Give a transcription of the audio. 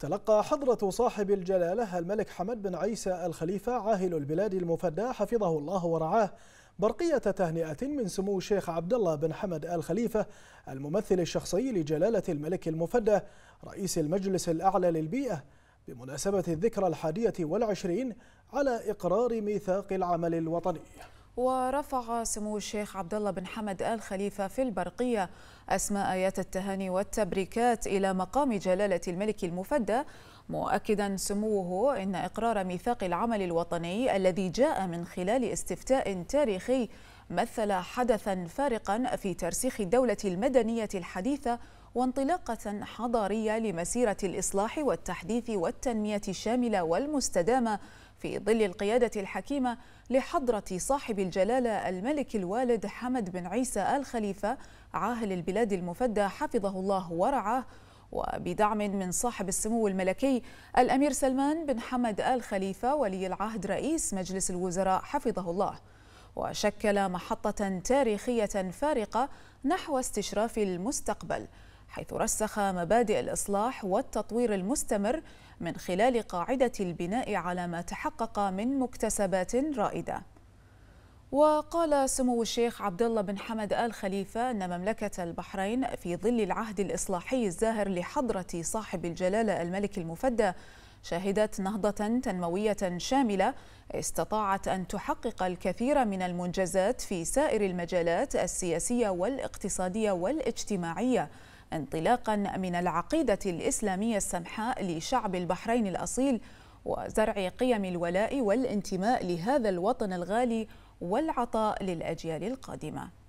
تلقى حضرة صاحب الجلالة الملك حمد بن عيسى الخليفة عاهل البلاد المفدى حفظه الله ورعاه برقية تهنئة من سمو الشيخ عبد الله بن حمد آل خليفة الممثل الشخصي لجلالة الملك المفدى رئيس المجلس الأعلى للبيئة بمناسبة الذكرى الحادية والعشرين على إقرار ميثاق العمل الوطني ورفع سمو الشيخ عبد الله بن حمد آل خليفة في البرقية أسماء آيات التهاني والتبريكات إلى مقام جلالة الملك المفدى مؤكدا سموه إن إقرار ميثاق العمل الوطني الذي جاء من خلال استفتاء تاريخي مثل حدثا فارقا في ترسيخ الدولة المدنية الحديثة وانطلاقة حضارية لمسيرة الإصلاح والتحديث والتنمية الشاملة والمستدامة في ظل القيادة الحكيمة لحضرة صاحب الجلالة الملك الوالد حمد بن عيسى آل خليفة عاهل البلاد المفدى حفظه الله ورعاه وبدعم من صاحب السمو الملكي الأمير سلمان بن حمد آل خليفة ولي العهد رئيس مجلس الوزراء حفظه الله وشكل محطة تاريخية فارقة نحو استشراف المستقبل حيث رسخ مبادئ الإصلاح والتطوير المستمر من خلال قاعدة البناء على ما تحقق من مكتسبات رائدة وقال سمو الشيخ عبد الله بن حمد آل خليفة أن مملكة البحرين في ظل العهد الإصلاحي الزاهر لحضرة صاحب الجلالة الملك المفدى شهدت نهضة تنموية شاملة استطاعت أن تحقق الكثير من المنجزات في سائر المجالات السياسية والاقتصادية والاجتماعية انطلاقا من العقيدة الإسلامية السمحاء لشعب البحرين الأصيل وزرع قيم الولاء والانتماء لهذا الوطن الغالي والعطاء للأجيال القادمة